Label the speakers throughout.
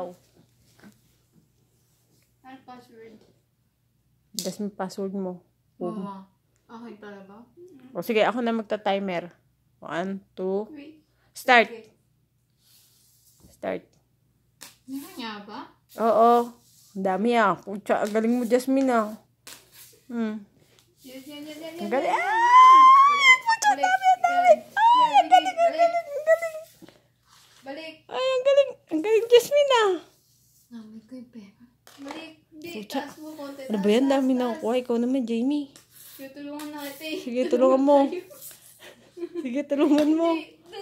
Speaker 1: Wow. Oh. Ano password? Das mo password mo. Oo. Okay talaga? O sige, ako na magta-timer. One, two, Wait. start. Okay. Start. Meron nga ba? Oo. Ang dami ah. Pucha, ang galing mo, Jasmine ah. Hmm. Ang galing. Ah! Pucha, ang dami, ang dami. Tsa. Ano ba yan? Dami na kukuha. Ikaw naman, Jamie. Sige, tulungan natin. Sige, tulungan mo. Sige, tulungan mo.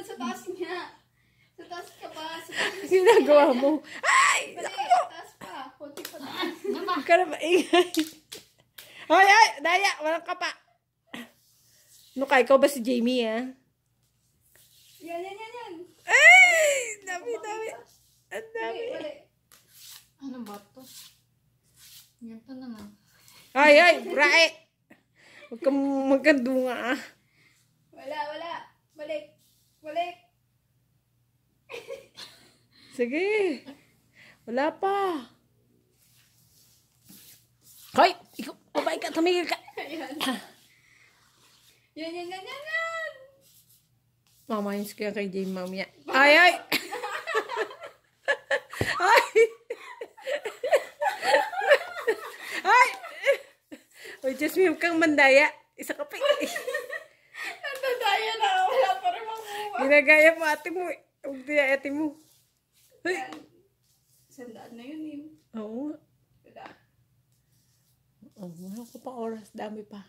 Speaker 1: sa taas niya. Sa taas ka pa. Sa taas mo. Ay! Pali, sa taas pa. Kunti pa taas. Ah, ano Huwag ka na maingay. Ay, ay! Daya! Walang ka pa. Ano ka? Ikaw ba si Jamie, ha? Ah? Yan, yan, yan, yan. Ay! Dami, dami. Ang dami. Ano ba to? Yan Ganito naman. Ay, ay! Brae! Huwag kang magkandunga ah. Wala, wala. Balik. Balik. Sige. Wala pa. Hoy! Ikaw, babay ka, tumigil ka. Ayan. yan, yan, yan, yan, yan. Mamayin ko yan kay Jay mamaya. Ay, ay! ay! Jasmine, huwag kang mandaya. Isa ka pa eh. Nandadaya na ako. Wala pa rin makuha. Ginagaya mo ate mo eh. Huwag diya ate mo. Hoy! Sandaan na yun eh. Oo. Wala. Oh, wala ko pa oras. Dami pa.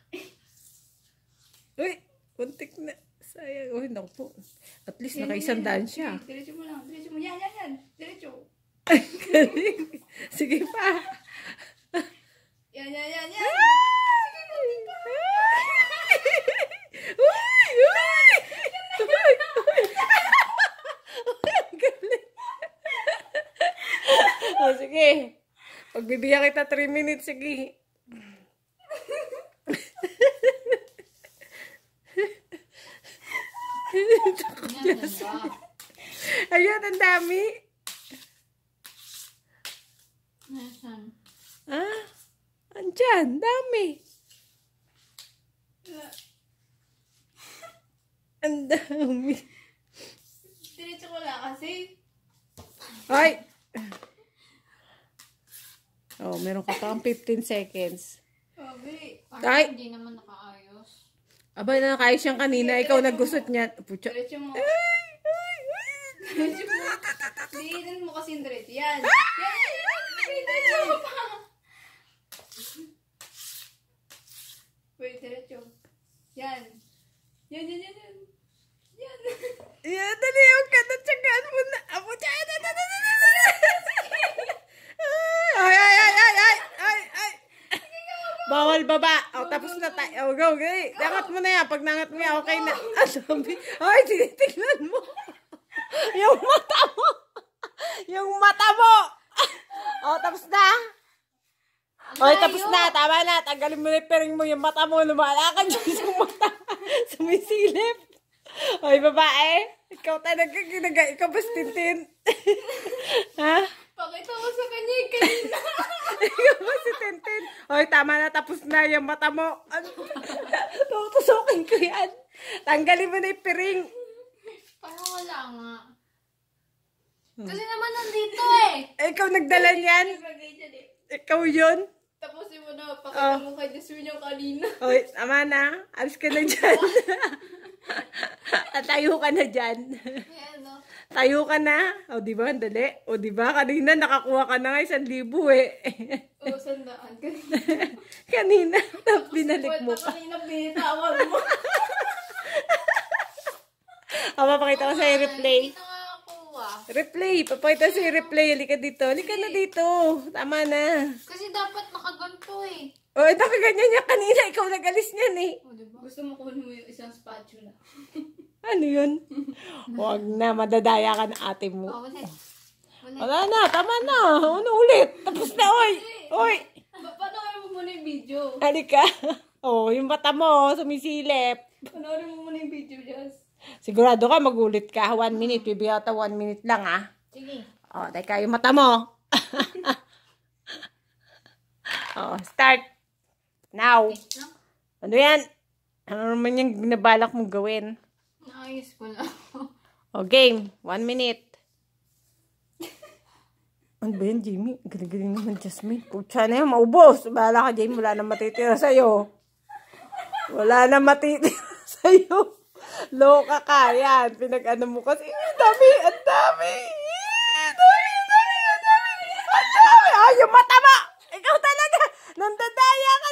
Speaker 1: Hoy! Kuntik na. Sayang. Uy, naku po. At least nakaisandaan siya. Diretso mo lang. Diretso mo. Yan, yan, yan. Diretso. Sige pa. yan, yan, yan, yan. Ah! Bibigyan kita 3 minutes, sige. Ayun, ang dami. Nasaan? Ah, andyan, dami. Ang dami. Diretso ko lang kasi. Ay! Oh, meron ka pang 15 seconds. Sabi, Ay! hindi naman nakaayos. Aba, nakakayos siyang kanina. Ikaw naggusot niya. Pucha. Diretso mo. Diretso mo. Diin mo kasi diretso. Yan. Yan, yan, yan. Diretso mo pa. Wait, diretso. Yan. Yan, yan, yan, yan. Yan. Yan, dali. Huwag ka na. Tsagaan mo na. Apo, tsagaan na. Bawal baba. O, oh, tapos na tayo. O, oh, go, go. Nangat mo na yan. Pag nangat mo yan, okay na. Ah, sabi. Ay, tinitignan mo. Yung mata mo. Yung mata mo. O, oh, tapos na. O, okay, tapos na. Tama na. Tanggalin mo na pering mo yung mata mo. Lumalakan dyan sa mata. Sumisilip. Oy, babae. Ikaw tayo talaga. Ikaw bas tintin. ha? Hoy, tama na. Tapos na yung mata mo. Ano? Tutusokin ko yan. Tanggalin mo na yung piring. Parang wala nga. Hmm. Kasi naman nandito eh. eh. Ikaw nagdala niyan? Ikaw yun? Tapos mo na, pakita oh. mo kay Jasmine yung kanina. Hoy, tama na. Alis ka na dyan. Tatayo ka na dyan. Ayan, no? Tayo ka na. O, di ba? Dali. O, di ba? Kanina nakakuha ka na nga isang libo eh. Oo, sandaan. Kanina. kanina. na, binalik mo pa. Kanina, binitawan mo. O, papakita ko sa'yo replay. Replay. Papakita sa replay. Halika dito. Halika na dito. Tama na. Kasi dapat nakaganto eh. O, nakaganyan eh, niya kanina. Ikaw nagalis niyan eh. O, diba? Gusto mo kunin mo yung isang spatula. Ano yun? Huwag na, madadaya ka na ate mo. Oh, Wala na, tama na. Ano ulit? Tapos na, oy! Oy! paano kayo mo muna yung video? Halika. Oh, yung bata mo, sumisilip. Panoorin mo muna yung video, Jess. Sigurado ka, magulit ka. One minute, baby yata one minute lang, ah. Sige. Oh, teka, yung mata mo. oh, start. Now. Ano yan? Ano naman yung ginabalak mong gawin? useful na O, game. One minute. Ano ba yan, Jamie? Galing-galing naman, Jasmine. Pucha na yan, maubos. Bahala ka, Jamie. Wala na matitira sa'yo. Wala na matitira sa'yo. Loka ka. Yan. Pinag-ano mo kasi. Eh, eh, ang dami, ang dami. Ang dami, ang dami, ang dami. Ang dami. Ay, yung mata mo. Ikaw talaga. Nandadaya ka.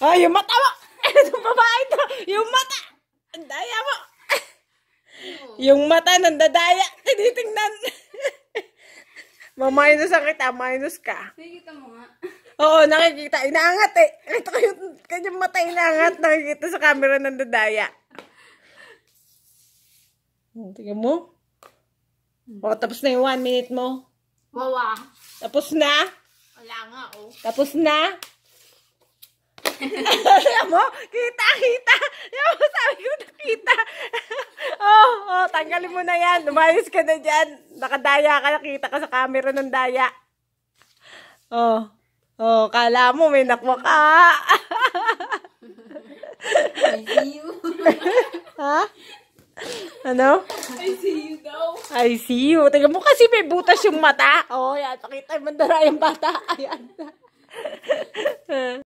Speaker 1: Ay, ah, yung mata mo! Itong babae to! Yung mata! Ang daya mo! yung mata nandadaya! Tinitingnan! ma ang kita, minus ka. Nakikita mo nga. Oo, nakikita. Inaangat eh. Ito ko yung kanyang mata inaangat. Nakikita sa camera dadaya. Tingnan mo. O, oh, tapos na yung one minute mo. Wawa. Tapos na? Wala nga, oh. Tapos na? Alam mo, kita, kita. Alam sabi ko, nakita. oh, oh, tanggalin mo na yan. Lumayos ka na dyan. Nakadaya ka, nakita ka sa camera ng daya. Oh, oh, kala mo may nakwa ka. I see you. ha? Ano? I see you daw. I see you. Tingnan mo kasi may butas yung mata. Oh, yan. Pakita yung mandara yung bata. Ayan.